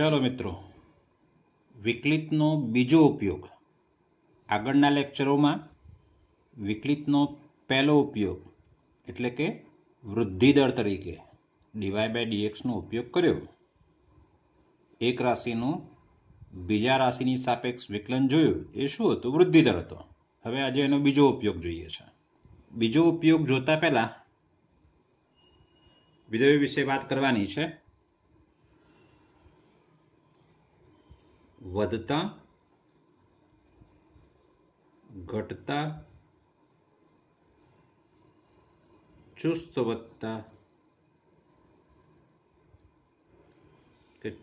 ચાલો મિત્રો વિકલિતનો બીજો ઉપયોગ આગળના લેક્ચરોમાં વિકલિતનો પહેલો ઉપયોગ એટલે કે વૃદ્ધિદર તરીકે ડીવાય બાય ડીએક્સનો ઉપયોગ કર્યો એક રાશિનું બીજા રાશિની સાપેક્ષ વિકલન જોયું એ શું હતું વૃદ્ધિદર હતો હવે આજે એનો બીજો ઉપયોગ જોઈએ છે બીજો ઉપયોગ જોતા પહેલા વિધેય વિશે વાત કરવાની છે वधता घटता चुस्त वधता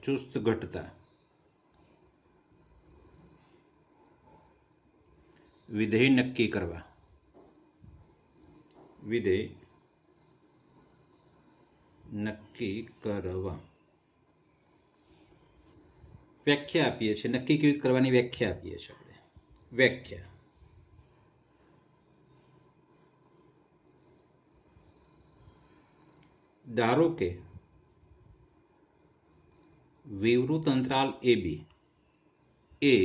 चुस्त घटता विधेय नक्की करवा विधेय नक्की करवा વ્યાખ્યા આપીએ છીએ નક્કી કેવી કરવાની વ્યાખ્યા આપીએ છીએ આપણે વ્યાખ્યા ધારો કે વિવૃત અંતરાલ એ બી એ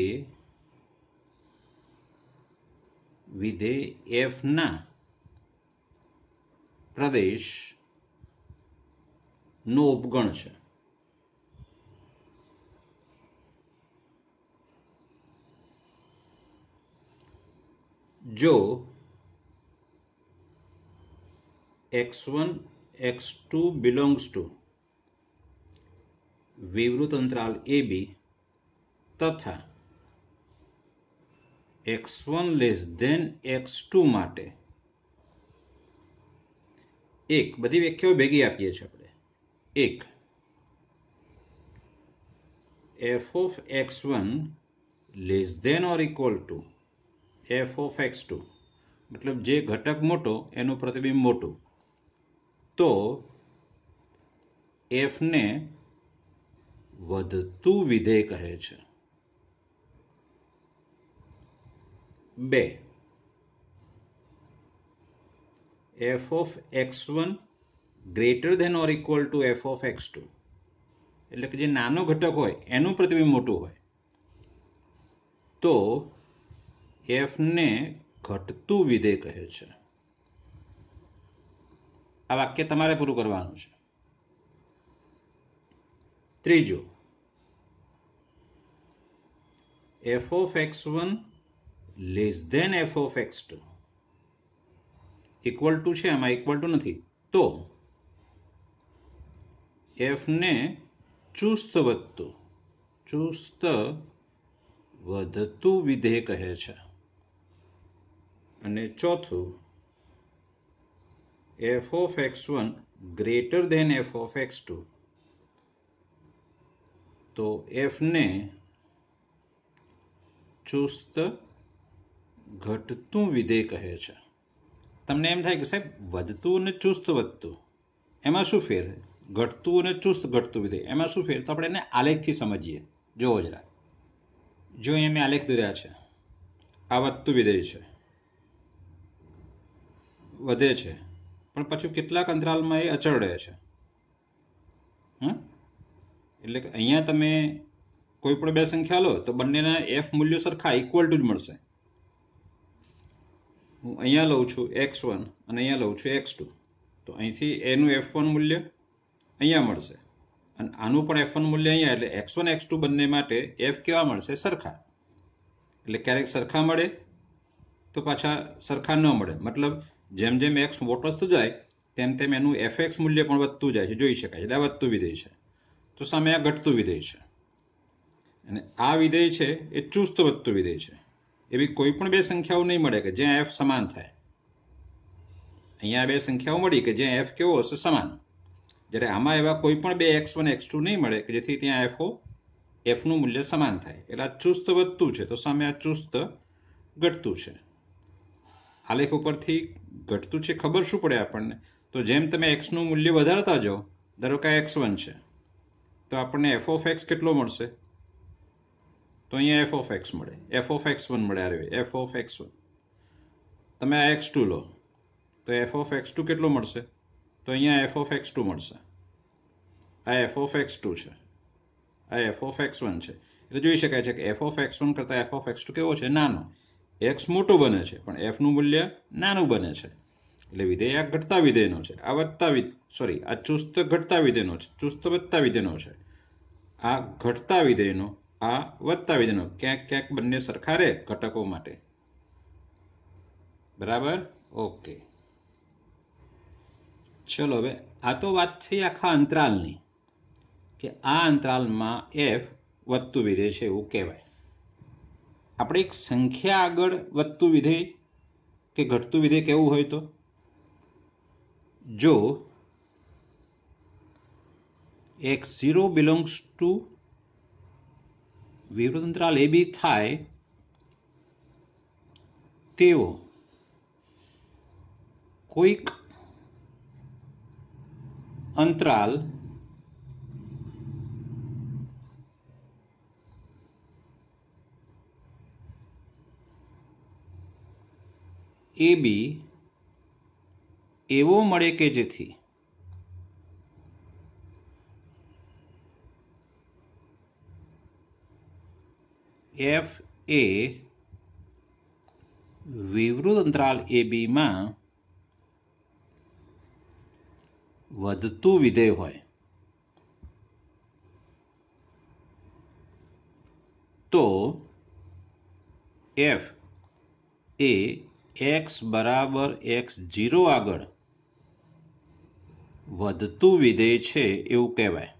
વિધેય એફના પ્રદેશ નો ઉપગણ છે જો x one x two belongs to વિવૃત અંતરાલ AB તથા x one less than x two માટે એક બધી વ્યાખ્યાઓ ભેગી આપીએ છીએ આપણે એક f of x one less than or equal to f of x two મતલબ જે ઘટક મોટો એનું પ્રતિબિંબ મોટું તો એફને વધતું વિધેય કહે છે બે f of x one greater than or equal to f of x two એટલે કે જે નાનો ઘટક હોય એનું પ્રતિબિંબ મોટું હોય તો એફને ઘટતું વિધેય કહે છે આ વાક્ય તમારે પૂરું કરવાનું છે ત્રીજો f of x one less than f of x two equal to છે એમાં ઇક્વલ ટુ નથી તો એફને ચુસ્ત વધતું ચુસ્ત વધતું વિધેય કહે છે અને ચોથું f of x one greater than f of x two તો એફને ચુસ્ત ઘટતું વિધેય કહે છે તમને એમ થાય કે સાહેબ વધતું અને ચુસ્ત વધતું એમાં શું ફેર ઘટતું અને ચુસ્ત ઘટતું વિધેય એમાં શું ફેર તો આપણે એને આલેખથી સમજીએ જોવો જરા જો અહીંયા મેં આલેખ દોર્યા છે આ વધતું વિધેય છે વધે છે પણ પાછું કેટલાક અંતરાલમાં એ અચળ રહે છે હમ એટલે કે અહીંયા તમે કોઈ પણ બે સંખ્યા લો તો બંનેના એફ મૂલ્યો સરખા ઇક્વલ ટુ જ મળશે હું અહીંયા લઉં છું એક્સ વન અને અહીંયા લઉં છું એક્સ ટુ તો અહીંથી એનું એફ વન મૂલ્ય અહીંયા મળશે અને આનું પણ એફ વન મૂલ્ય અહીંયા એટલે એક્સ વન એક્સ ટુ બંને માટે એફ કેવા મળશે સરખા એટલે ક્યારેક સરખા મળે તો પાછા સરખા ન મળે મતલબ જેમ જેમ એક્સ મોટો થતો જાય તેમ તેમ એનું એફએક્સ મૂલ્ય પણ વધતું જાય છે જોઈ શકાય એટલે આ વધતું વિધેય છે તો સામે આ ઘટતું વિધેય છે અને આ વિધેય છે એ ચુસ્ત વધતું વિધેય છે એવી કોઈ પણ બે સંખ્યાઓ નહીં મળે કે જ્યાં એફ સમાન થાય અહીંયા બે સંખ્યાઓ મળી કે જ્યાં એફ કેવો હશે સમાન જ્યારે આમાં એવા કોઈ પણ બે એક્સ વન એક્સ ટુ નહીં મળે કે જેથી ત્યાં એફઓ એફનું મૂલ્ય સમાન થાય એટલે આ ચુસ્ત વધતું છે તો સામે આ ચુસ્ત ઘટતું છે આલેખ ઉપરથી ઘટતું છે ખબર શું પડે આપણને તો જેમ તમે એક્સનું મૂલ્ય વધારતા જાઓ ધારો કે એક્સ વન છે તો આપણને એફ ઓફ એક્સ કેટલો મળશે તો અહીંયા એફ ઓફ એક્સ મળે એફ ઓફ એક્સ વન મળે આરવે એફ ઓફ એક્સ વન તમે આ એક્સ ટુ લો તો એફ ઓફ એક્સ ટુ કેટલો મળશે તો અહીંયા એફ ઓફ એક્સ ટુ મળશે આ એફ ઓફ એક્સ ટુ છે આ એફ ઓફ એક્સ વન છે એટલે જોઈ શકાય છે કે એફ ઓફ એક્સ વન કરતાં એફ ઓફ એક્સ ટુ કેવો છે નાનો એક્સ મોટો બને છે પણ એફનું મૂલ્ય નાનું બને છે એટલે વિધેય આ ઘટતા વિધેયનો છે આ વધતા સોરી આ ચુસ્ત ઘટતા વિધેયનો છે ચુસ્ત વધતા વિધેયનો છે આ ઘટતા વિધેયનો આ વધતા વિધેયનો ક્યાંક ક્યાંક બંને સરખા રહે ઘટકો માટે બરાબર ઓકે ચલો હવે આ તો વાત થઈ આખા અંતરાલની કે આ અંતરાલમાં એફ વધતું વિધેય છે એવું કહેવાય આપણે એક સંખ્યા આગળ વધતું વિધેય કે ઘટતું વિધેય કેવું હોય તો જો એક ઝીરો બિલોંગ્સ ટુ વિવૃતંત્રાલ એ બી થાય તેઓ કોઈક અંતરાલ એ બી એવો મળે કે જેથી એફ એ વિવૃત અંતરાલ એ બીમાં વધતું વિધેય હોય તો એફ એ એક્સ બરાબર એક્સ ઝીરો આગળ વધતું વિધેય છે એવું કહેવાય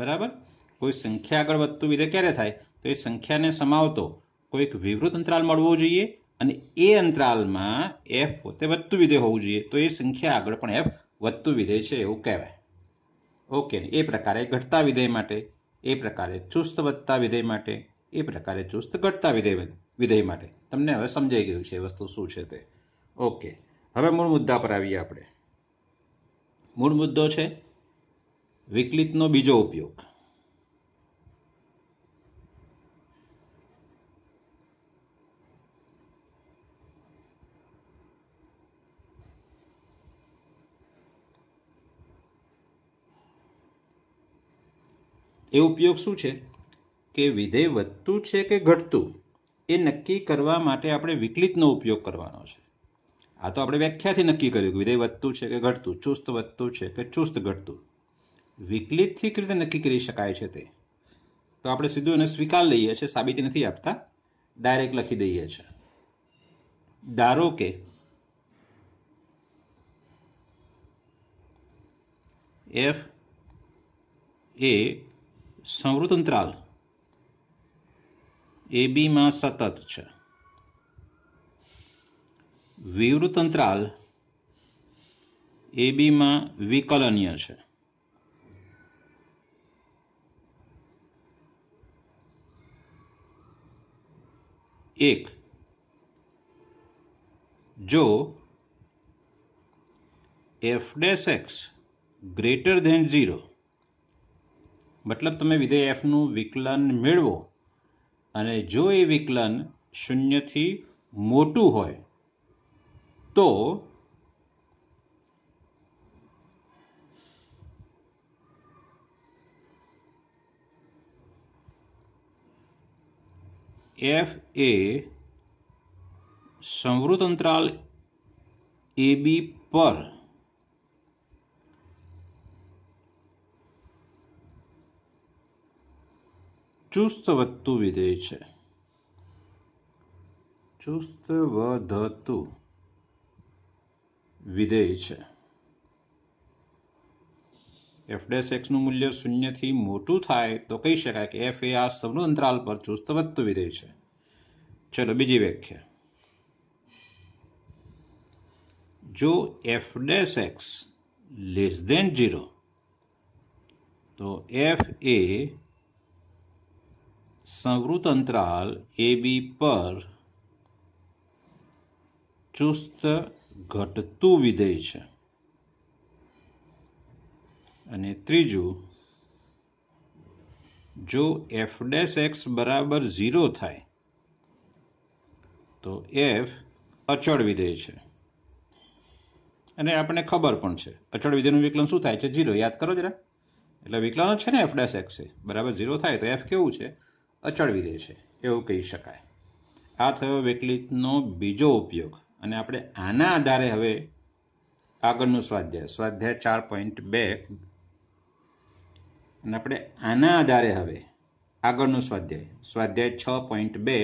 બરાબર કોઈ સંખ્યા આગળ વધતું વિધે ક્યારે થાય તો એ સંખ્યાને સમાવતો કોઈક વિવૃત અંતરાલ મળવો જોઈએ અને એ અંતરાલમાં એફ પોતે વધતું વિધેય હોવું જોઈએ તો એ સંખ્યા આગળ પણ એફ વધતું વિધેય છે એવું કહેવાય ઓકે એ પ્રકારે ઘટતા વિધેય માટે એ પ્રકારે ચુસ્ત વધતા વિધેય માટે એ પ્રકારે ચુસ્ત ઘટતા વિધેય વિધેય માટે તમને હવે સમજાઈ ગયું છે વસ્તુ શું છે તે ઓકે હવે મૂળ મુદ્દા પર આવીએ આપણે મૂળ મુદ્દો છે વિકલિતનો બીજો ઉપયોગ એ ઉપયોગ શું છે કે વિધેય વધતું છે કે ઘટતું એ નક્કી કરવા માટે આપણે વિકલિતનો ઉપયોગ કરવાનો છે આ તો આપણે વ્યાખ્યાથી નક્કી કર્યું કે વિધેય વધતું છે કે ઘટતું ચુસ્ત વધતું છે કે ચુસ્ત ઘટતું વિકલિતથી રીતે નક્કી કરી શકાય છે તે તો આપણે સીધું એને સ્વીકાર લઈએ છીએ સાબિતી નથી આપતા ડાયરેક્ટ લખી દઈએ છીએ ધારો કે એફ એ સંવૃત અંતરાલ એ બીમાં સતત છે વિવૃત અંતરાલ એ બીમાં વિકલનીય છે એક જો f dash x greater than zero મતલબ તમે વિધેય એફનું વિકલન મેળવો અને જો એ વિકલન શૂન્યથી મોટું હોય તો એફ એ સંવૃત અંતરાલ એ બી પર ચુસ્ત વધતું વિધેય છે ચુસ્ત વધતું વિધેય છે એફ ડેસ એક્સનું મૂલ્ય શૂન્યથી મોટું થાય તો કહી શકાય કે એફ એ આ સૌનું અંતરાલ પર ચુસ્ત વધતું વિધેય છે ચલો બીજી વ્યાખ્યા જો f dash x less than zero તો એફ એ સંવૃત અંતરાલ બી પર ચુસ્ત ઘટતું વિધેય છે અને ત્રીજું જો એફ ડેશ એક્સ બરાબર ઝીરો થાય તો એફ અચળ વિધેય છે અને આપણને ખબર પણ છે અચળ વિધેયનું વિકલન શું થાય છે ઝીરો યાદ કરો જરા એટલે વિકલન જ છે ને એફ ડેસ એક્સ બરાબર ઝીરો થાય તો એફ કેવું છે અચળવી દે છે એવું કહી શકાય આ થયો વિકલિતનો બીજો ઉપયોગ અને આપણે આના આધારે હવે આગળનું સ્વાધ્યાય સ્વાધ્યાય ચાર પોઈન્ટ બે અને આપણે આના આધારે હવે આગળનું સ્વાધ્યાય સ્વાધ્યાય છ પોઈન્ટ બે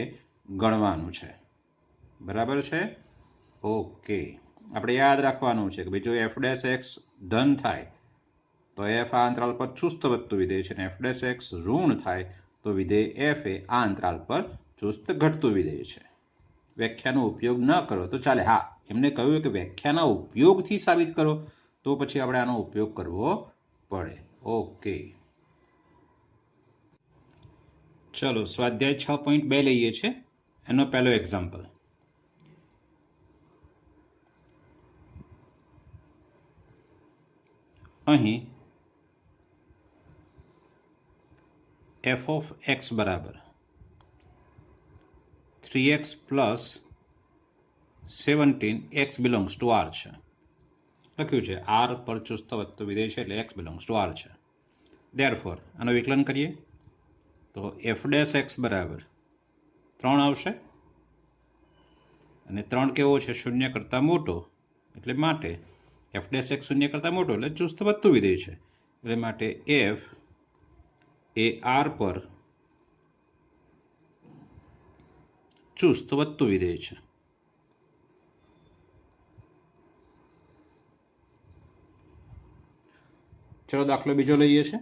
ગણવાનું છે બરાબર છે ઓકે આપણે યાદ રાખવાનું છે કે ભાઈ જો એફ ડેસ એક્સ ધન થાય તો એફ આ અંતરાલ પર ચુસ્ત વધતું વિધેય છે અને એફ ડેસ એક્સ ઋણ થાય તો વિધેય એફ એ આ અંતરાલ પર ચુસ્ત ઘટતું વિધેય છે વ્યાખ્યાનો ઉપયોગ ન કરો તો ચાલે હા એમને કહ્યું કે વ્યાખ્યાના ઉપયોગથી સાબિત કરો તો પછી આપણે આનો ઉપયોગ કરવો પડે ઓકે ચલો સ્વાધ્યાય છ પોઈન્ટ બે લઈએ છે એનો પહેલો એક્ઝામ્પલ અહીં એફ ઓફ એક્સ બરાબર three x plus seventeen x belongs to R છે લખ્યું છે આર પર ચુસ્ત વત્તો વિધેય છે એટલે એક્સ બિલોંગ્સ ટુ આર છે દેર ફોર આનું વિકલન કરીએ તો એફ ડેસ એક્સ બરાબર ત્રણ આવશે અને ત્રણ કેવો છે શૂન્ય કરતાં મોટો એટલે માટે એફ ડેસ એક્સ શૂન્ય કરતાં મોટો એટલે ચુસ્ત વધતું વિધેય છે એટલે માટે એફ એ આર પર ચુસ્ત વધતું વિધેય છે ચલો દાખલો બીજો લઈએ છે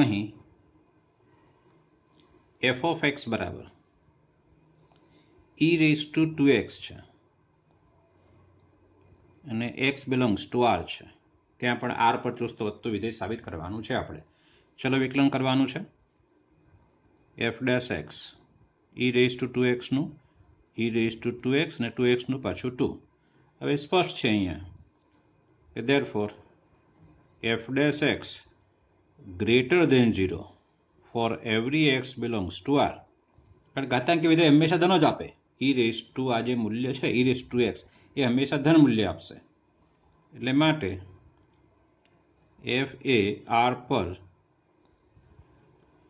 અહીં એફ ઓફ એક્સ બરાબર e raise to two x છે અને એક્સ બિલોંગ્સ ટુ આર છે ત્યાં પણ આર પર ચુસ્ત વધતું વિધેય સાબિત કરવાનું છે આપણે ચલો વિકલન કરવાનું છે f dash x e raise to two એક્સનું e raise to two x ને ટુ એક્સનું પાછું ટુ હવે સ્પષ્ટ છે અહીંયા કે therefore f dash x greater than zero for every x belongs to R કારણ ઘાતાંકી વિધેય હંમેશા ધનો જ આપે ઈ રેસ ટુ આ જે મૂલ્ય છે ઈ રેસ ટુ એક્સ એ હંમેશા ધન મૂલ્ય આપશે એટલે માટે એફ એ આર પર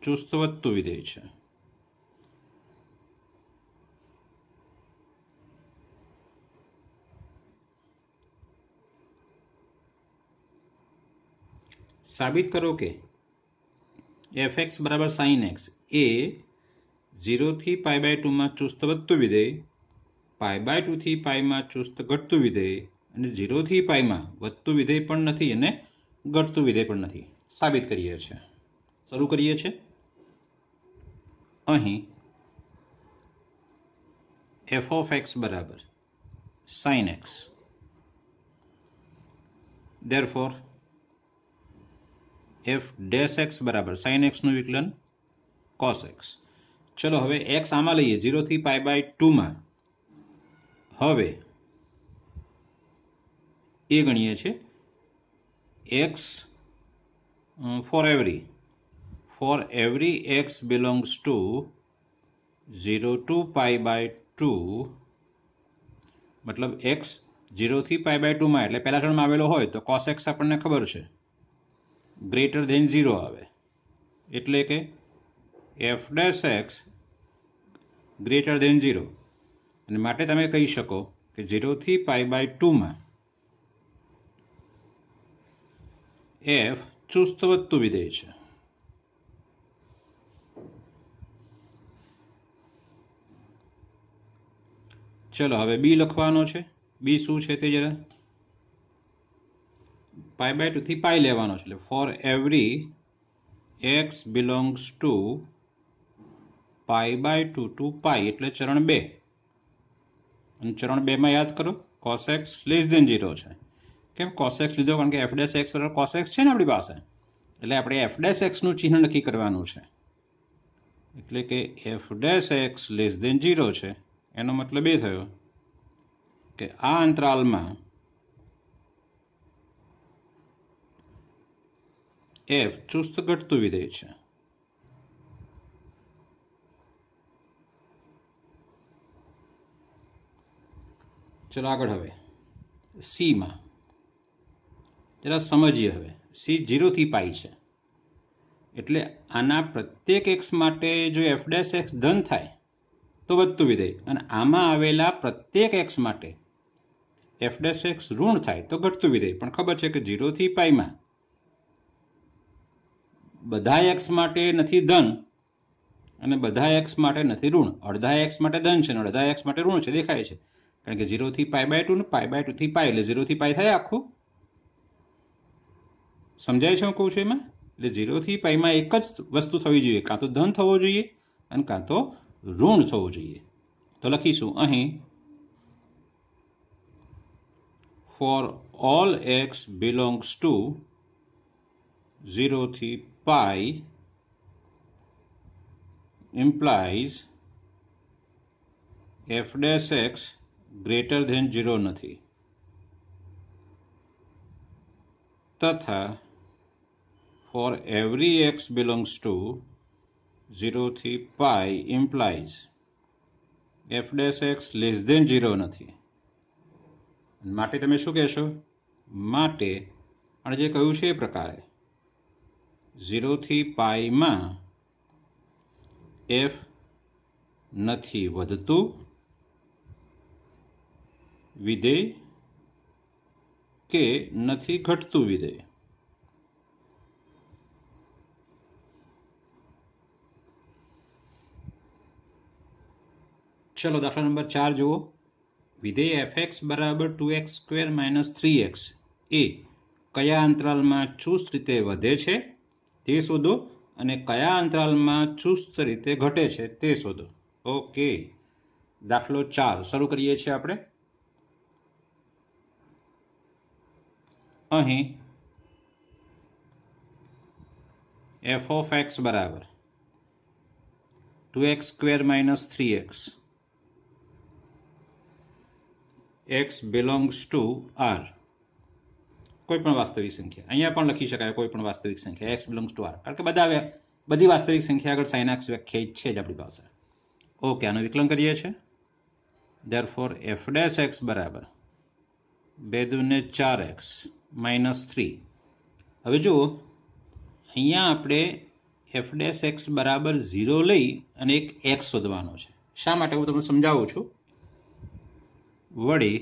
ચુસ્ત વધતું વિધેય છે સાબિત કરો કે એફ એક્સ બરાબર સાઇન એક્સ એ ઝીરોથી પાઈ બાય ટુમાં ચુસ્ત વધતું વિધેય પાઈ બાય ટુથી પાઈમાં ચુસ્ત ઘટતું વિધેય અને ઝીરોથી પાઈમાં વધતું વિધેય પણ નથી અને ઘટતું વિધેય પણ નથી સાબિત કરીએ છીએ શરૂ કરીએ છીએ અહીં એફ ઓફ એક્સ બરાબર sine x for f dash x બરાબર સાઇન એક્સનું વિકલન કોસ એક્સ ચલો હવે એક્સ આમાં લઈએ ઝીરોથી પાય બાય ટુમાં હવે એ ગણીએ છીએ x mm, for every for every x belongs to 0 to pi by 2 મતલબ x 0 થી પાઈ બાય ટુમાં એટલે પહેલા ચરણમાં આવેલો હોય તો કોસ એક્સ આપણને ખબર છે ગ્રેટર ધેન ઝીરો આવે એટલે કે f dash x greater than zero અને માટે તમે કહી શકો કે ઝીરોથી પાઈ બાય ટુમાં એફ ચુસ્ત વધતું વિધેય છે ચલો હવે બી લખવાનો છે બી શું છે તે જરા પાય બાય ટુ થી પાય લેવાનો છે for every x belongs to pi by two to pi એટલે ચરણ બે અને ચરણ બેમાં યાદ કરો cos x less than zero છે કેમ કોસેક્સ લીધો કારણ કે એફડેસ એક્સ બરાબર કોસેક્સ છે ને આપણી પાસે એટલે આપણે એફડેસ એક્સનું ચિહ્ન નક્કી કરવાનું છે એટલે કે f dash x less than zero છે એનો મતલબ એ થયો કે આ અંતરાલમાં એફ ચુસ્ત ઘટતું વિધેય છે ચલો આગળ હવે સીમાં જરા સમજીએ હવે સી જીરોથી પાઈ છે એટલે આના પ્રત્યેક એક્સ માટે જો એફ ડેશ એક્સ ધન થાય તો વધતું વિધેય અને આમાં આવેલા પ્રત્યેક એક્સ માટે એફ ડેસ એક્સ ઋણ થાય તો ઘટતું વિધેય પણ ખબર છે કે જીરોથી પાઈમાં બધા એક્સ માટે નથી ધન અને બધા એક્સ માટે નથી ઋણ અડધા એક્સ માટે ધન છે અને અડધા એક્સ માટે ઋણ છે દેખાય છે કારણ કે જીરોથી પાય બાય ટુ ને પાય બાય ટુથી પાય એટલે જીરોથી પાય થાય આખું समझेशो को छे में ले 0 થી π માં એક જ વસ્તુ થવી જોઈએ કા તો ધન થવો જોઈએ અન કા તો ઋણ થવો જોઈએ તો લખીશું અહીં for all x belongs to 0 થી π ઇમ્પ્લાઇઝ f'x ગ્રેટર ધેન 0 નથી તથા for every x belongs to 0 થી pi implies f dash x less than zero નથી માટે તમે શું કહેશો માટે અને જે કહ્યું છે એ પ્રકારે ઝીરોથી પાઈમાં એફ નથી વધતું વિધેય કે નથી ઘટતું વિધેય ચલો દાખલા નંબર ચાર જુઓ વિધેય એફ એક્સ બરાબર two x square minus three x એ કયા અંતરાલમાં ચુસ્ત રીતે વધે છે તે શોધો અને કયા અંતરાલમાં ચુસ્ત રીતે ઘટે છે તે શોધો ઓકે દાખલો ચાર શરૂ કરીએ છીએ આપણે અહીં એફ ઓફ એક્સ બરાબર two x square minus three x x belongs to R કોઈ પણ વાસ્તવિક સંખ્યા અહીંયા પણ લખી શકાય કોઈ પણ વાસ્તવિક સંખ્યા એક્સ બિલોંગ્સ ટુ આર કારણ કે બધા બધી વાસ્તવિક સંખ્યા આગળ સાયનાક્સ વ્યાખ્યાયિત છે જ આપણી પાસે ઓકે આનું વિકલન કરીએ છીએ therefore f dash x બરાબર બે દુને ચાર એક્સ માઇનસ થ્રી હવે જુઓ અહીંયા આપણે એફ ડેસ એક્સ બરાબર ઝીરો લઈ અને એક એક્સ શોધવાનો છે શા માટે હું તમને સમજાવું છું વળી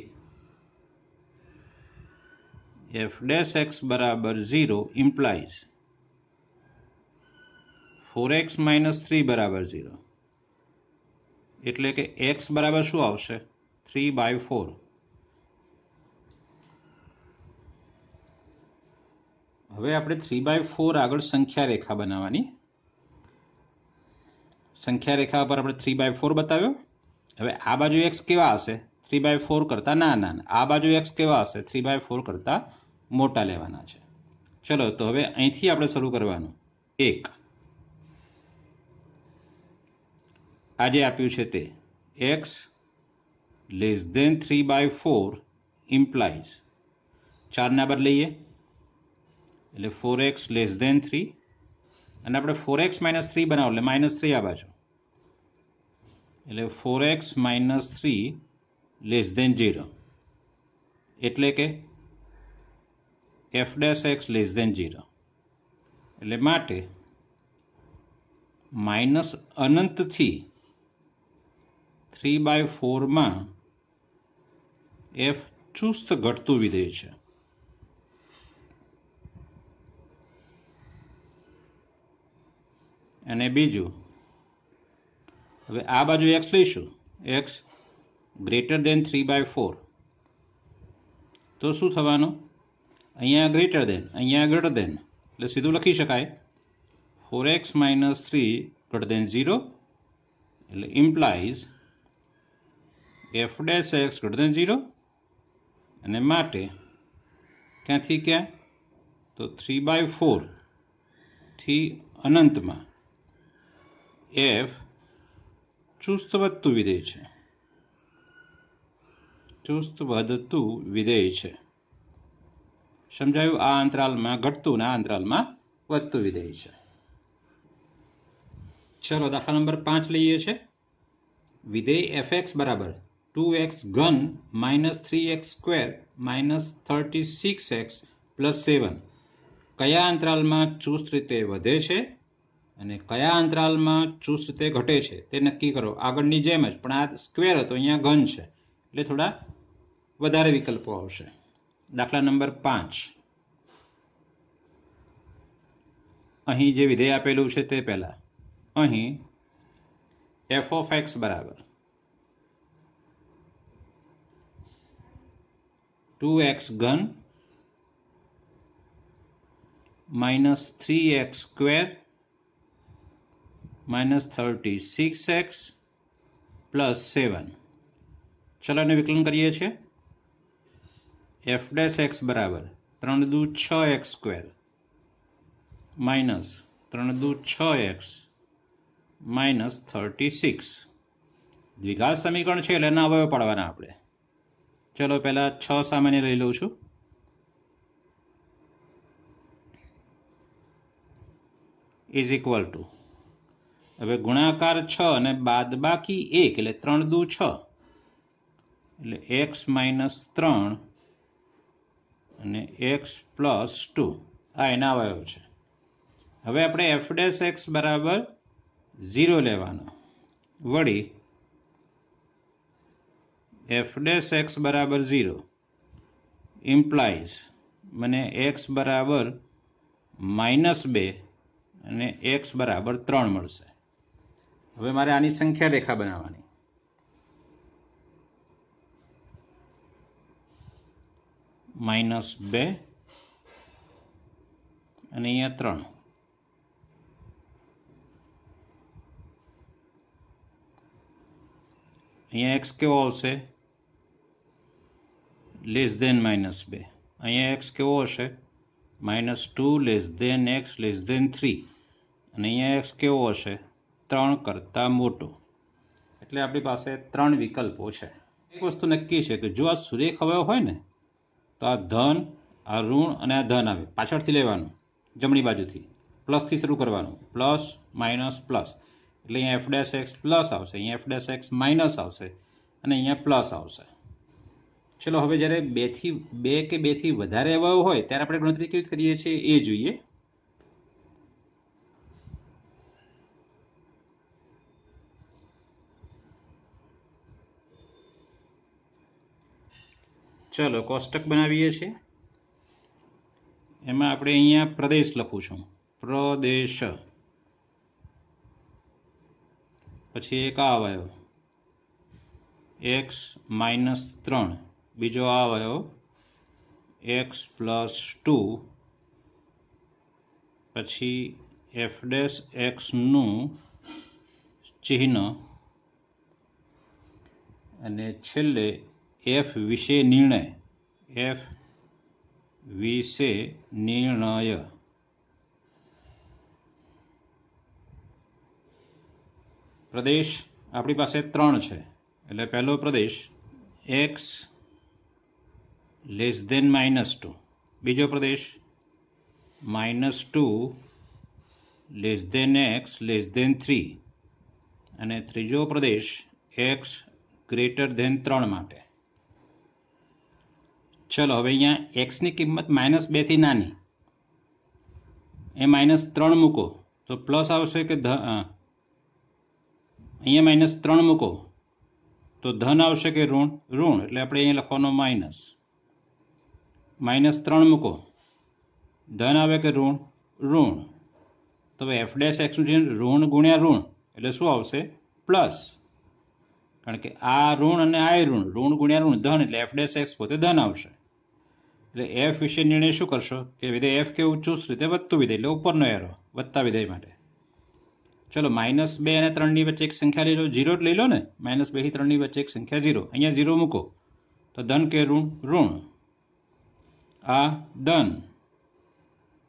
એફ ડેશ એક્સ બરાબર zero implies four x minus three બરાબર ઝીરો એટલે કે એક્સ બરાબર શું આવશે થ્રી બાય ફોર હવે આપણે થ્રી બાય ફોર આગળ સંખ્યા રેખા બનાવવાની સંખ્યા રેખા પર આપણે થ્રી બાય ફોર બતાવ્યો હવે આ બાજુ એક્સ કેવા હશે થ્રી બાય ફોર કરતાં નાના આ બાજુ એક્સ કેવા હશે થ્રી બાય ફોર કરતાં મોટા લેવાના છે ચલો તો હવે અહીંથી આપણે શરૂ કરવાનું એક આ જે આપ્યું છે તે x less than three by four implies ચારના બદલીએ એટલે four x less than three અને આપણે ફોર એક્સ માઇનસ થ્રી બનાવો એટલે માઇનસ થ્રી આ બાજુ એટલે four x minus three less than zero એટલે કે f dash x less than zero એટલે માટે માઇનસ અનંતથી થ્રી બાય ફોરમાં એફ ચુસ્ત ઘટતું વિધેય છે અને બીજું હવે આ બાજુ એક્સ લઈશું x greater than three by four તો શું થવાનું અહીંયા ગ્રેટર દેન અહીંયા ગ્રેટર દેન એટલે સીધું લખી શકાય four x minus three greater than zero એટલે implies f dash x greater than zero અને માટે ક્યાંથી ક્યાં તો થ્રી બાય ફોરથી અનંતમાં એફ ચુસ્ત વધતું વિધેય છે ચુસ્ત વધતું વિધેય છે સમજાયું આ અંતરાલમાં ઘટતું ને આ અંતરાલમાં વધતું વિધેય છે ચલો દાખલા નંબર પાંચ લઈએ છે વિધેય એફ એક્સ બરાબર ટુ એક્સ ઘન minus three x square minus thirty six x plus seven કયા અંતરાલમાં ચુસ્ત રીતે વધે છે અને કયા અંતરાલમાં ચુસ્ત રીતે ઘટે છે તે નક્કી કરો આગળની જેમ જ પણ આ સ્ક્વેર હતો અહીંયા ઘન છે એટલે થોડા વધારે વિકલ્પો આવશે દાખલા નંબર પાંચ અહીં જે વિધેય આપેલું છે તે પહેલાં અહીં એફ ઓફ એક્સ બરાબર ટુ એક્સ ઘન minus three x square minus thirty six x plus seven ચલો એને વિકલન કરીએ છીએ એફ ડેશ એક્સ બરાબર ત્રણ દુ છ એક્સ સ્ક્વેર માઇનસ ત્રણ દુ છ એક્સ માઇનસ થર્ટી સિક્સ દ્વિઘાત સમીકરણ છે એટલે એના અવયવ પાડવાના આપણે ચલો પહેલાં છ સામાન્ય લઈ લઉં છું ઇઝ ઇક્વલ ટુ હવે ગુણાકાર છ અને બાદ બાકી એક એટલે ત્રણ દુ છ એટલે એક્સ માઇનસ ત્રણ અને એક્સ પ્લસ ટુ આ એના અવયવ છે હવે આપણે એફ ડેશ એક્સ બરાબર ઝીરો લેવાનો વળી એફ ડેસ એક્સ બરાબર ઝીરો ઇમ્પ્લાઇઝ મને એક્સ બરાબર માઇનસ બે અને એક્સ બરાબર ત્રણ મળશે હવે મારે આની સંખ્યા રેખા બનાવવાની માઇનસ બે અને અહીંયા ત્રણ અહીંયા એક્સ કેવો આવશે લેસ ધેન માઇનસ બે અહીંયા એક્સ કેવો હશે minus two less than x less than three અને અહીંયા એક્સ કેવો હશે ત્રણ કરતાં મોટો એટલે આપણી પાસે ત્રણ વિકલ્પો છે એક વસ્તુ નક્કી છે કે જો આ સુરેખ હવે હોય ને તો આ ધન આ ઋણ અને આ ધન આવે પાછળથી લેવાનું જમણી બાજુથી પ્લસથી શરૂ કરવાનું પ્લસ માઇનસ પ્લસ એટલે અહીંયા એફ ડેશ એક્સ પ્લસ આવશે અહીંયા એફ ડેશ એક્સ માઇનસ આવશે અને અહીંયા પ્લસ આવશે ચલો હવે જ્યારે બેથી બે કે બેથી વધારે આવ્યો હોય ત્યારે આપણે ગણતરી કેવી રીતે કરીએ છીએ એ જોઈએ ચલો કોષ્ટક બનાવીએ છીએ એમાં આપણે અહીંયા પ્રદેશ લખું છું પ્રદેશ પછી એક આ આવ્યો એક્સ માઇનસ ત્રણ બીજો આ વયો એક્સ પ્લસ ટુ પછી એફ ડેશ એક્સનું ચિહ્ન અને છેલ્લે એફ વિશે નિર્ણય એફ વિશે નિર્ણય પ્રદેશ આપણી પાસે ત્રણ છે એટલે પહેલો પ્રદેશ x less than minus two બીજો પ્રદેશ minus two less than x less than three અને ત્રીજો પ્રદેશ એક્સ ગ્રેટર ધેન ત્રણ માટે ચલો હવે અહીંયા એક્સની કિંમત માઇનસ બેથી નાની એ માઇનસ ત્રણ મૂકો તો પ્લસ આવશે કે ધ અહીંયા માઇનસ ત્રણ મૂકો તો ધન આવશે કે ઋણ ઋણ એટલે આપણે અહીંયા લખવાનો માઇનસ માઇનસ ત્રણ મૂકો ધન આવે કે ઋણ ઋણ તો હવે એફ ડેશ એક્સનું છે ઋણ ગુણ્યા ઋણ એટલે શું આવશે પ્લસ કારણ કે આ ઋણ અને આ ઋણ ઋણ ગુણ્યા ઋણ ધન એટલે એફ ડેશ એક્સ પોતે ધન આવશે એટલે એફ વિશે નિર્ણય શું કરશો કે વિધેય એફ કેવું ચુસ્ત રીતે વધતું વિધેય એટલે ઉપરનો એરો વધતા વિધેય માટે ચલો માઇનસ બે અને ત્રણની વચ્ચે એક સંખ્યા લઈ લો જીરો જ લઈ લો ને માઇનસ બેથી ત્રણની વચ્ચે એક સંખ્યા ઝીરો અહીંયા ઝીરો મૂકો તો ધન કે ઋણ ઋણ આ ધન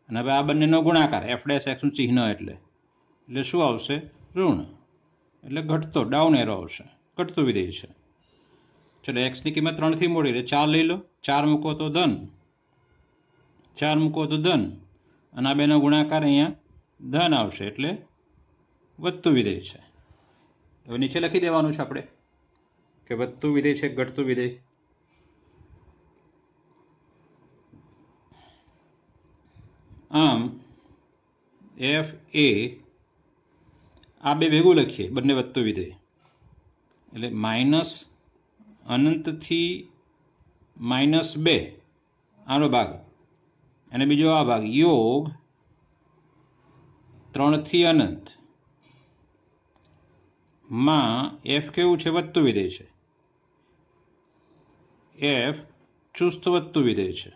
અને હવે આ બંનેનો ગુણાકાર એફ ડેસ એક્સનું ચિહ્ન એટલે એટલે શું આવશે ઋણ એટલે ઘટતો ડાઉન એરો આવશે ઘટતું વિધેય છે ચલો એક્સની કિંમત ત્રણથી મોડી રહે ચાર લઈ લો ચાર મૂકો તો ધન ચાર મૂકો તો ધન અને આ બેનો ગુણાકાર અહીંયા ધન આવશે એટલે વધતું વિધેય છે હવે નીચે લખી દેવાનું છે આપણે કે વધતું વિધેય છે ઘટતું વિધેય આમ એફ એ આ બે ભેગું લખીએ બંને વધતું વિધેય એટલે માઇનસ અનંતથી માઇનસ બે આનો ભાગ અને બીજો આ ભાગ યોગ ત્રણથી અનંત માં એફ કેવું છે વધતું વિધેય છે એફ ચુસ્ત વધતું વિધેય છે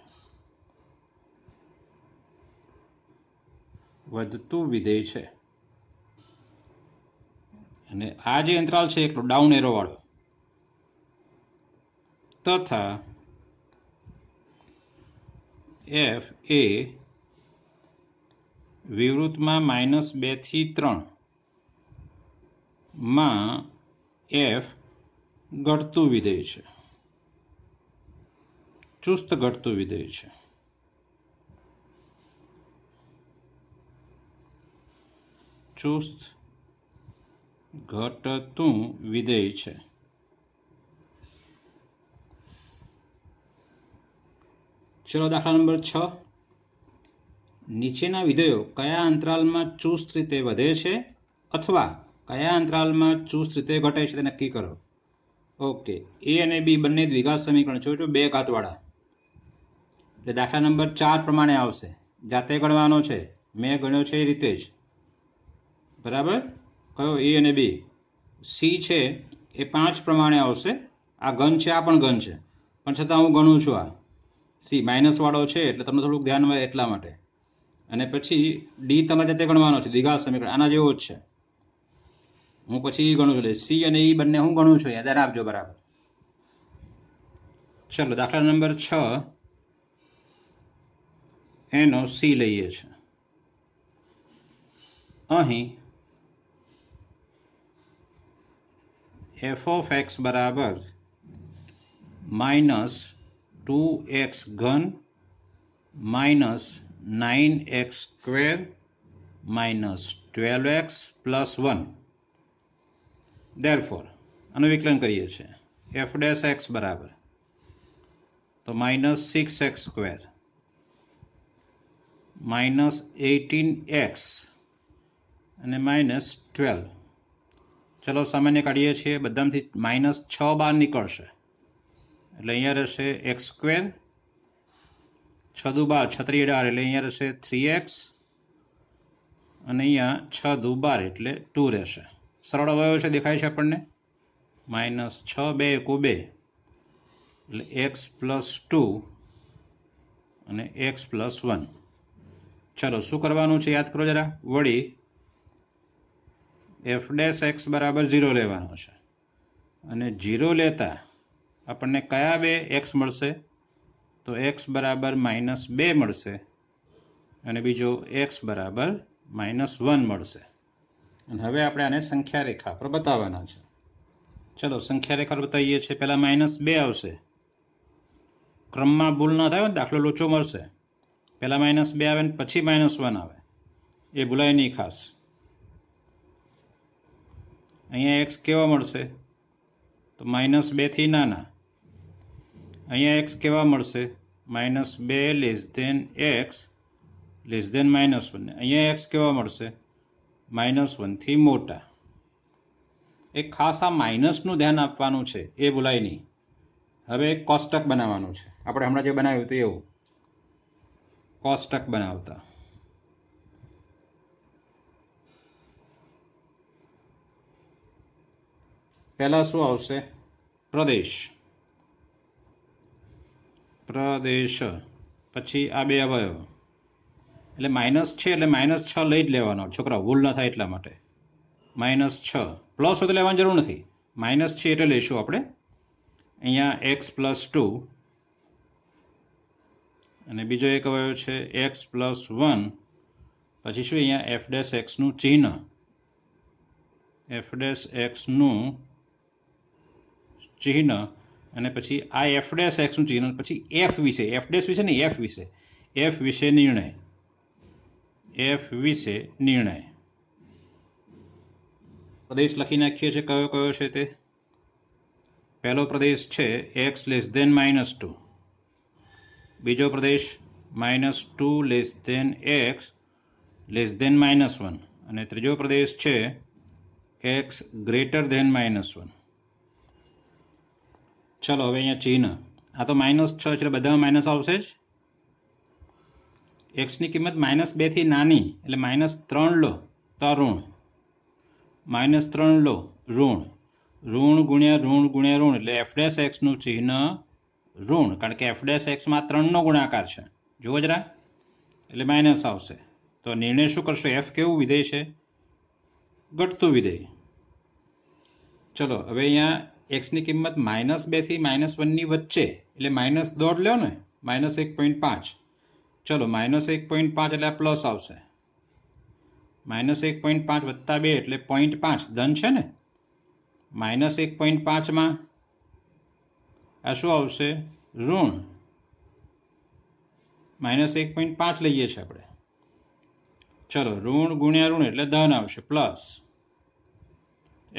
વધતું વિધેય છે અને આ જે અંતરાલ છે એકલો ડાઉન એરો વાળો તથા એફ એ વિવૃતમાં માઇનસ બેથી ત્રણ માં એફ ઘટતું વિધેય છે ચુસ્ત ઘટતું વિધેય છે ચુસ્ત ઘટતું વિધેય છે ચલો દાખલા નંબર છ નીચેના વિધેયો કયા અંતરાલમાં ચુસ્ત રીતે વધે છે અથવા કયા અંતરાલમાં ચુસ્ત રીતે ઘટે છે તે નક્કી કરો ઓકે એ અને બી બંને દ્વિઘાત સમીકરણ છો છો બે ઘાતવાળા એટલે દાખલા નંબર ચાર પ્રમાણે આવશે જાતે ગણવાનો છે મેં ગણ્યો છે એ રીતે જ બરાબર કયો એ અને બી સી છે એ પાંચ પ્રમાણે આવશે આ ઘન છે આ પણ ઘન છે પણ છતાં હું ગણું છું આ સી માઇનસ વાળો છે એટલે તમને થોડુંક ધ્યાન હોય એટલા માટે અને પછી ડી તમારે તે ગણવાનો છે દીઘા સમીકરણ આના જેવો જ છે હું પછી ગણું છું સી અને ઈ e બંને હું ગણું છું યાદ આપજો બરાબર ચલો દાખલા નંબર છ એનો સી લઈએ છે અહીં એફ ઓફ એક્સ બરાબર માઇનસ ટુ એક્સ ઘન minus nine x square minus twelve x plus one therefore આનું વિકલન કરીએ છીએ એફ ડેસ એક્સ બરાબર તો minus six x square minus eighteen x અને માઇનસ ટ્વેલ્વ ચલો સામાન્ય કાઢીએ છીએ બધામાંથી માઇનસ છ બાર નીકળશે એટલે અહીંયા રહેશે એક્સ સ્ક્વેર છ દુ બાર છત્રી અઢાર એટલે અહીંયા રહેશે થ્રી એક્સ અને અહીંયા છ દુ બાર એટલે ટુ રહેશે સરળ અવયવ છે દેખાય છે આપણને માઇનસ છ બે એકુ બે એટલે એક્સ પ્લસ ટુ અને એક્સ પ્લસ વન ચલો શું કરવાનું છે યાદ કરો જરા વળી એફ ડેશ એક્સ બરાબર ઝીરો લેવાનો છે અને ઝીરો લેતા આપણને કયા બે એક્સ મળશે તો એક્સ બરાબર માઇનસ બે મળશે અને બીજો એક્સ બરાબર માઇનસ વન મળશે અને હવે આપણે આને સંખ્યા રેખા પર બતાવવાના છે ચલો સંખ્યા રેખા પર બતાવીએ છીએ પહેલાં માઇનસ બે આવશે ક્રમમાં ભૂલ ન થાય ને દાખલો લોચો મળશે પહેલાં માઇનસ બે આવે ને પછી માઇનસ વન આવે એ ભૂલાય નહીં ખાસ અહીંયા એક્સ કેવા મળશે તો માઇનસ બેથી નાના અહીંયા એક્સ કેવા મળશે માઇનસ બે less than x less than minus one અહીંયા એક્સ કેવા મળશે માઇનસ વનથી મોટા એ ખાસ આ માઇનસનું ધ્યાન આપવાનું છે એ ભૂલાય નહીં હવે એક કોષ્ટક બનાવવાનું છે આપણે હમણાં જે બનાવ્યું હતું એવું કોષ્ટક બનાવતા પહેલાં શું આવશે પ્રદેશ પ્રદેશ પછી આ બે અવયવ એટલે માઇનસ છે એટલે માઇનસ છ લઈ જ લેવાનો છોકરા ભૂલ ન થાય એટલા માટે માઇનસ છ પ્લસ હોય તો લેવાની જરૂર નથી માઇનસ છે એટલે લઈશું આપણે અહીંયા એક્સ પ્લસ ટુ અને બીજો એક અવયવ છે એક્સ પ્લસ વન પછી શું અહીંયા એફ ડેસ એક્સનું ચિહ્ન એફ ડેસ એક્સનું ચિહ્ન અને પછી આ એફ ડેશ એક્સનું ચિહ્ન પછી એફ વિશે એફ ડેશ વિશે ને એફ વિશે એફ વિશે નિર્ણય એફ વિશે નિર્ણય પ્રદેશ લખી નાખીએ છીએ કયો કયો છે તે પહેલો પ્રદેશ છે x less than minus two બીજો પ્રદેશ minus two less than x less than minus one અને ત્રીજો પ્રદેશ છે x greater than minus one ચલો હવે અહીંયા ચિહ્ન આ તો માઇનસ છ એટલે બધામાં માઇનસ આવશે જ એક્સની કિંમત માઇનસ બેથી નાની એટલે માઇનસ ત્રણ લો તો ઋણ માઇનસ ત્રણ લો ઋણ ઋણ ગુણ્યા ઋણ ગુણ્યા ઋણ એટલે એફડેસ એક્સનું ચિહ્ન ઋણ કારણ કે એફડેસ એક્સમાં ત્રણનો ગુણાકાર છે જુઓ જરા એટલે માઇનસ આવશે તો નિર્ણય શું કરશો એફ કેવું વિધેય છે ઘટતું વિધેય ચલો હવે અહીંયા એક્સની કિંમત માઇનસ બેથી માઇનસ વનની વચ્ચે એટલે માઇનસ દોઢ લ્યો ને માઇનસ એક પોઈન્ટ પાંચ ચલો માઇનસ એક પોઈન્ટ પાંચ એટલે પ્લસ આવશે માઇનસ એક પોઈન્ટ પાંચ વત્તા બે એટલે પોઈન્ટ પાંચ ધન છે ને માઇનસ એક પોઈન્ટ પાંચમાં આ શું આવશે ઋણ માઇનસ એક પોઈન્ટ પાંચ લઈએ છીએ આપણે ચલો ઋણ ગુણ્યા ઋણ એટલે ધન આવશે પ્લસ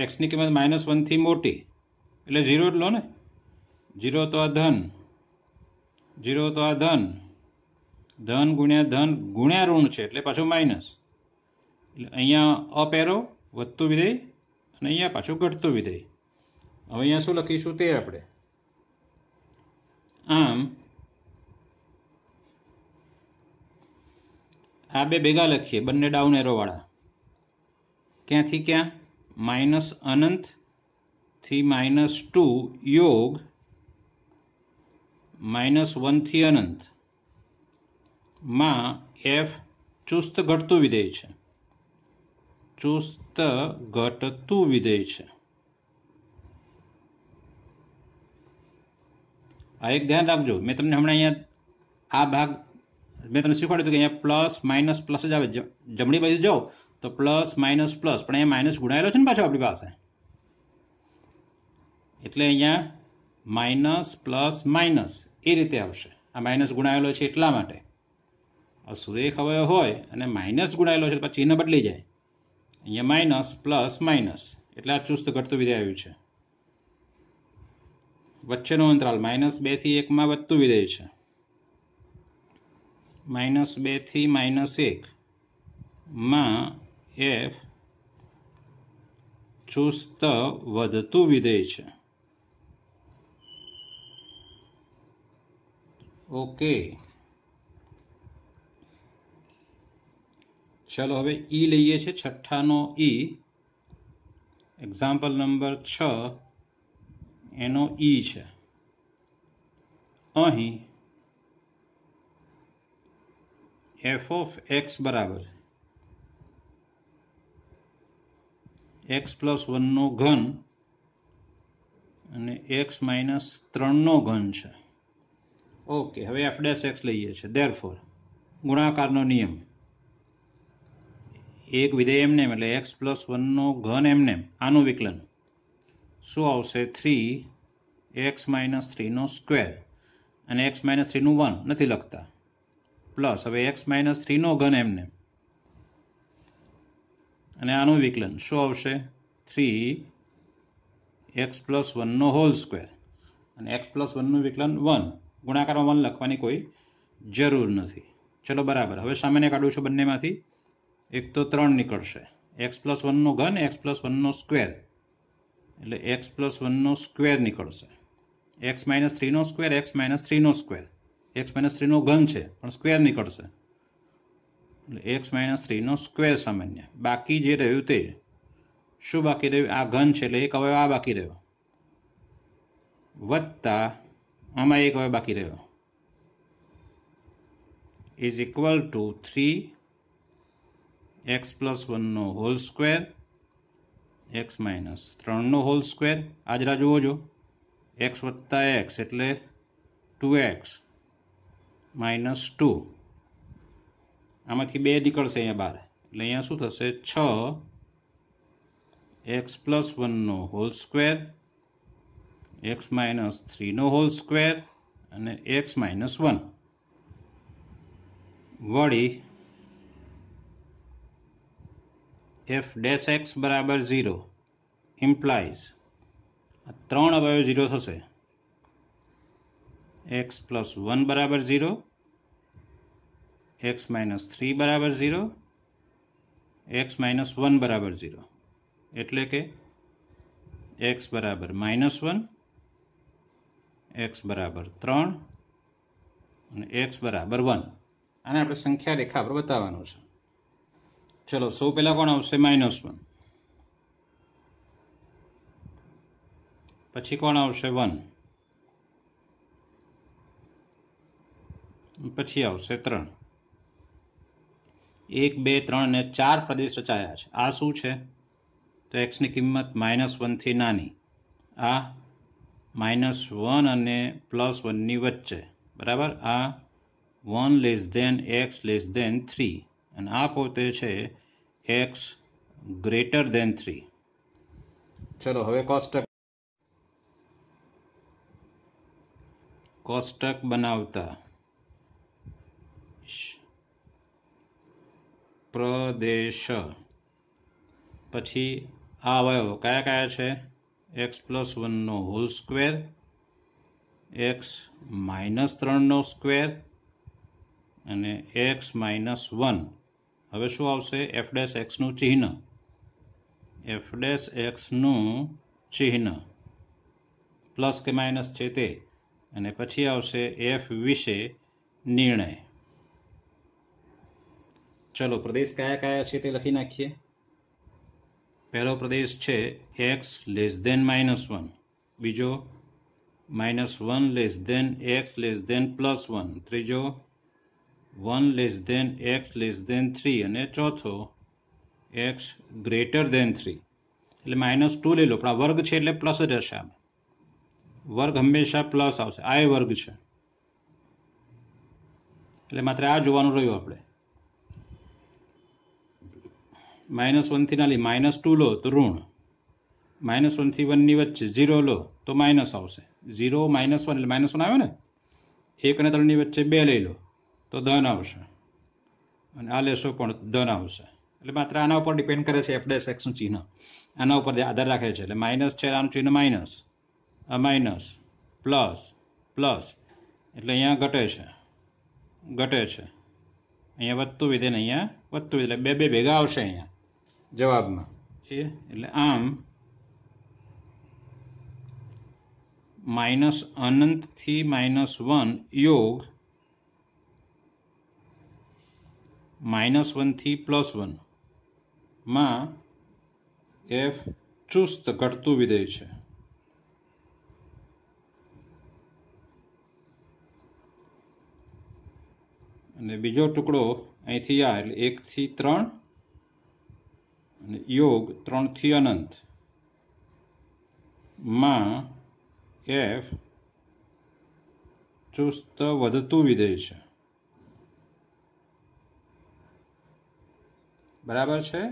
એક્સની કિંમત માઇનસ વનથી મોટી એટલે ઝીરો જ લો ને ઝીરો તો આ ધન ઝીરો તો આ ધન ધન ગુણ્યા ધન ગુણ્યા ઋણ છે એટલે પાછું માઇનસ એટલે અહીંયા અપેરો વધતું વિધેય અને અહીંયા પાછું ઘટતું વિધેય હવે અહીંયા શું લખીશું તે આપણે આમ આ બે ભેગા લખીએ બંને ડાઉન એરોવાળા ક્યાંથી ક્યાં માઇનસ અનંત થી માઇનસ ટુ યોગ માઇનસ વનથી અનંત માં એફ ચુસ્ત ઘટતું વિધેય છે ચુસ્ત ઘટતું વિધેય છે આ એક ધ્યાન રાખજો મેં તમને હમણાં અહીંયા આ ભાગ મેં તમને શીખવાડ્યું હતું કે અહીંયા પ્લસ માઇનસ પ્લસ જ આવે જમણી બાજુ જાઓ તો પ્લસ માઇનસ પ્લસ પણ અહીંયા માઇનસ ગુણાયેલો છે ને પાછો આપણી પાસે એટલે અહીંયા માઇનસ પ્લસ માઇનસ એ રીતે આવશે આ માઇનસ ગુણાયેલો છે એટલા માટે આ સુરેખ અવયવ હોય અને માઇનસ ગુણાયેલો છે પછી ચિહ્ન બદલી જાય અહીંયા માઇનસ પ્લસ માઇનસ એટલે આ ચુસ્ત ઘટતું વિધેય આવ્યું છે વચ્ચેનો અંતરાલ માઇનસ બે થી એકમાં વધતું વિધેય છે માઇનસ બે થી માઇનસ એકમાં એફ ચુસ્ત વધતું વિધેય છે ઓકે ચાલો હવે ઈ લઈએ છે છઠ્ઠાનો ઈ એક્ઝામ્પલ નંબર છ એનો ઈ છે અહીં એફ ઓફ એક્સ બરાબર એક્સ પ્લસ વનનો ઘન અને એક્સ માઇનસ ત્રણનો ઘન છે ઓકે હવે એફ ડેસ એક્સ લઈએ છીએ દેર ફોર ગુણાકારનો નિયમ એક વિધેય એમને એટલે એક્સ પ્લસ વનનો ઘન એમને આનું વિકલન શું આવશે થ્રી એક્સ માઇનસ થ્રીનો સ્ક્વેર અને એક્સ માઇનસ થ્રીનું વન નથી લખતા પ્લસ હવે એક્સ માઇનસ થ્રીનો ઘન એમને અને આનું વિકલન શું આવશે થ્રી એક્સ પ્લસ વનનો હોલ સ્ક્વેર અને એક્સ પ્લસ વનનું વિકલન વન ગુણાકારમાં વન લખવાની કોઈ જરૂર નથી ચલો બરાબર હવે સામાન્ય કાઢું છું બંનેમાંથી એક તો ત્રણ નીકળશે એક્સ પ્લસ વનનો ઘન એક્સ પ્લસ વનનો સ્ક્વેર એટલે એક્સ પ્લસ વનનો સ્ક્વેર નીકળશે એક્સ માઇનસ થ્રીનો સ્ક્વેર એક્સ માઇનસ થ્રીનો સ્ક્વેર એક્સ માઇનસ થ્રીનો ઘન છે પણ સ્ક્વેર નીકળશે એટલે એક્સ માઇનસ થ્રીનો સ્ક્વેર સામાન્ય બાકી જે રહ્યું તે શું બાકી રહ્યું આ ઘન છે એટલે એક અવયવ આ બાકી રહ્યો વત્તા આમાં એક હવે બાકી રહ્યો is equal to three x plus વનનો હોલ સ્ક્વેર એક્સ માઇનસ ત્રણનો હોલ સ્ક્વેર આજરા જુઓ જો એક્સ વત્તા એક્સ એટલે ટુ એક્સ માઇનસ ટુ આમાંથી બે નીકળશે અહીંયા બહાર એટલે અહીંયા શું થશે છ એક્સ પ્લસ વનનો હોલ સ્ક્વેર એક્સ માઇનસ થ્રીનો હોલ સ્ક્વેર અને એક્સ માઇનસ વન વળી એફ ડેશ એક્સ બરાબર ઝીરો ઇમ્પ્લાઇઝ ત્રણ અવયવ ઝીરો થશે એક્સ પ્લસ વન બરાબર ઝીરો એક્સ માઇનસ થ્રી બરાબર ઝીરો એક્સ માઇનસ વન બરાબર ઝીરો એટલે કે એક્સ બરાબર માઇનસ વન એક્સ બરાબર ત્રણ અને એક્સ બરાબર વન આને આપણે સંખ્યા રેખા પર બતાવવાનું છે ચલો સૌ પહેલાં કોણ આવશે માઇનસ વન પછી કોણ આવશે વન પછી આવશે ત્રણ એક બે ત્રણ અને ચાર પ્રદેશ રચાયા છે આ શું છે તો એક્સની કિંમત માઇનસ વનથી નાની આ માઇનસ વન અને પ્લસ વનની વચ્ચે બરાબર આ one less than x less than three અને આ પોતે છે એક્સ ગ્રેટર ધેન થ્રી ચલો હવે કોષ્ટક કોષ્ટક બનાવતા પ્રદેશ પછી આ અવયવો કયા કયા છે એક્સ પ્લસ વનનો હોલ સ્ક્વેર એક્સ માઇનસ ત્રણનો સ્ક્વેર અને એક્સ માઇનસ વન હવે શું આવશે એફ ડેસ એક્સનું ચિહ્ન એફ ડેશ એક્સનું ચિહ્ન પ્લસ કે માઇનસ છે તે અને પછી આવશે એફ વિશે નિર્ણય ચલો પ્રદેશ કયા કયા છે તે લખી નાખીએ પહેલો પ્રદેશ છે x less than minus one બીજો minus one less than x less than plus one ત્રીજો one less than x less than three અને ચોથો એક્સ ગ્રેટર ધેન થ્રી એટલે માઇનસ ટુ લઈ લો પણ આ વર્ગ છે એટલે પ્લસ જ હશે આમ વર્ગ હંમેશા પ્લસ આવશે આ એ વર્ગ છે એટલે માત્ર આ જોવાનું રહ્યું આપણે માઇનસ વનથી ના લઈ માઇનસ ટુ લો તો ઋણ માઇનસ વનથી વનની વચ્ચે ઝીરો લો તો માઇનસ આવશે ઝીરો માઇનસ વન એટલે માઇનસ વન આવે ને એક અને ત્રણની વચ્ચે બે લઈ લો તો ધન આવશે અને આ લેશો પણ ધન આવશે એટલે માત્ર આના ઉપર ડિપેન્ડ કરે છે એફડેસ એક્સનું ચિહ્ન આના ઉપર આધાર રાખે છે એટલે માઇનસ છે આનું ચિહ્ન માઇનસ આ માઇનસ પ્લસ પ્લસ એટલે અહીંયા ઘટે છે ઘટે છે અહીંયા વધતું વિધેન અહીંયા વધતું એટલે બે બે ભેગા આવશે અહીંયા જવાબમાં છે એટલે આમ માઇનસ અનંતથી માઇનસ વન યોગ માઇનસ વનથી પ્લસ વનમાં એફ ચુસ્ત ઘટતું વિધેય છે અને બીજો ટુકડો અહીંથી આ એટલે એકથી ત્રણ અને યોગ ત્રણથી અનંત માં એફ ચુસ્ત વધતું વિધેય છે બરાબર છે